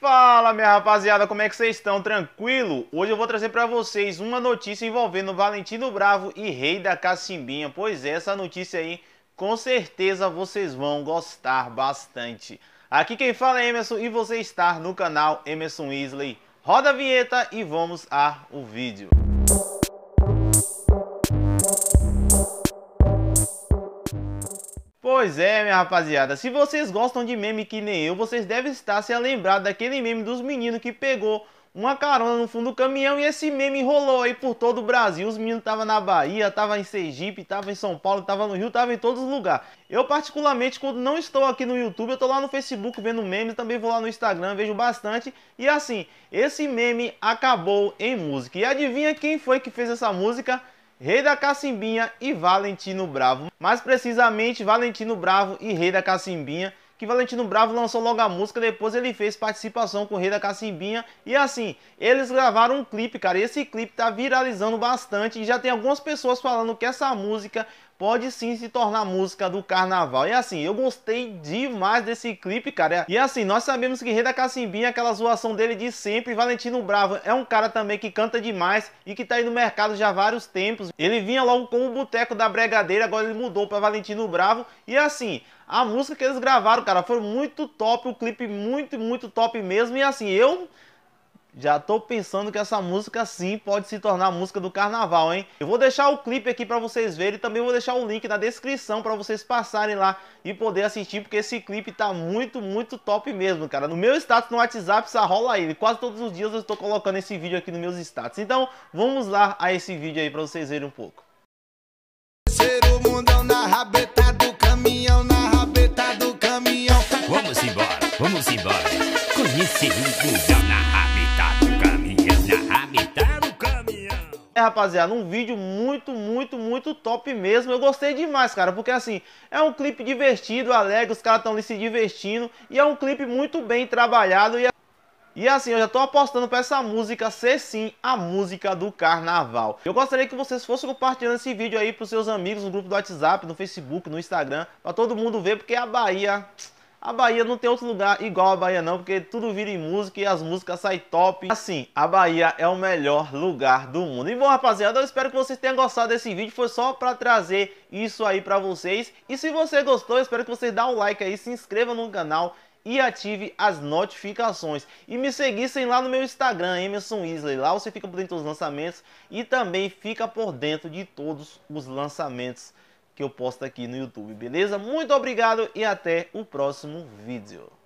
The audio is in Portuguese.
Fala, minha rapaziada, como é que vocês estão? Tranquilo? Hoje eu vou trazer para vocês uma notícia envolvendo Valentino Bravo e Rei da Cacimbinha. Pois é, essa notícia aí, com certeza vocês vão gostar bastante. Aqui quem fala é Emerson e você está no canal Emerson Isley. Roda a vinheta e vamos a o vídeo. Pois é, minha rapaziada, se vocês gostam de meme que nem eu, vocês devem estar se lembrando daquele meme dos meninos que pegou uma carona no fundo do caminhão e esse meme rolou aí por todo o Brasil. Os meninos estavam na Bahia, estavam em Sergipe, estavam em São Paulo, estavam no Rio, estavam em todos os lugares. Eu, particularmente, quando não estou aqui no YouTube, eu estou lá no Facebook vendo memes, também vou lá no Instagram, vejo bastante. E assim, esse meme acabou em música. E adivinha quem foi que fez essa música? Rei da Cacimbinha e Valentino Bravo. Mais precisamente, Valentino Bravo e Rei da Cacimbinha que Valentino Bravo lançou logo a música, depois ele fez participação com o Rei da Cacimbinha. E assim, eles gravaram um clipe, cara, e esse clipe tá viralizando bastante e já tem algumas pessoas falando que essa música pode sim se tornar música do carnaval. E assim, eu gostei demais desse clipe, cara. E assim, nós sabemos que Rei da Cacimbinha é aquela zoação dele de sempre. Valentino Bravo é um cara também que canta demais e que tá aí no mercado já há vários tempos. Ele vinha logo com o Boteco da Bregadeira, agora ele mudou para Valentino Bravo. E assim, a música que eles gravaram, cara, foi muito top, o um clipe muito, muito top mesmo. E assim, eu já tô pensando que essa música sim pode se tornar a música do carnaval, hein? Eu vou deixar o clipe aqui para vocês verem e também vou deixar o link na descrição para vocês passarem lá e poder assistir, porque esse clipe tá muito, muito top mesmo, cara. No meu status no WhatsApp só rola ele. Quase todos os dias eu estou colocando esse vídeo aqui nos meus status. Então, vamos lá a esse vídeo aí para vocês verem um pouco. É, rapaziada, um vídeo muito, muito, muito top mesmo. Eu gostei demais, cara, porque assim, é um clipe divertido, alegre, os caras estão ali se divertindo e é um clipe muito bem trabalhado e é- E assim, eu já tô apostando pra essa música ser sim a música do carnaval. Eu gostaria que vocês fossem compartilhando esse vídeo aí pros seus amigos no grupo do WhatsApp, no Facebook, no Instagram, pra todo mundo ver, porque a Bahia a Bahia não tem outro lugar igual a Bahia não, porque tudo vira em música e as músicas saem top. Assim, a Bahia é o melhor lugar do mundo. E bom, rapaziada, eu espero que vocês tenham gostado desse vídeo. Foi só pra trazer isso aí pra vocês. E se você gostou, eu espero que vocês dê um like aí, se inscreva no canal e ative as notificações. E me seguissem lá no meu Instagram, Emerson Isley. Lá você fica por dentro dos lançamentos e também fica por dentro de todos os lançamentos que eu posto aqui no YouTube, beleza? Muito obrigado e até o próximo vídeo.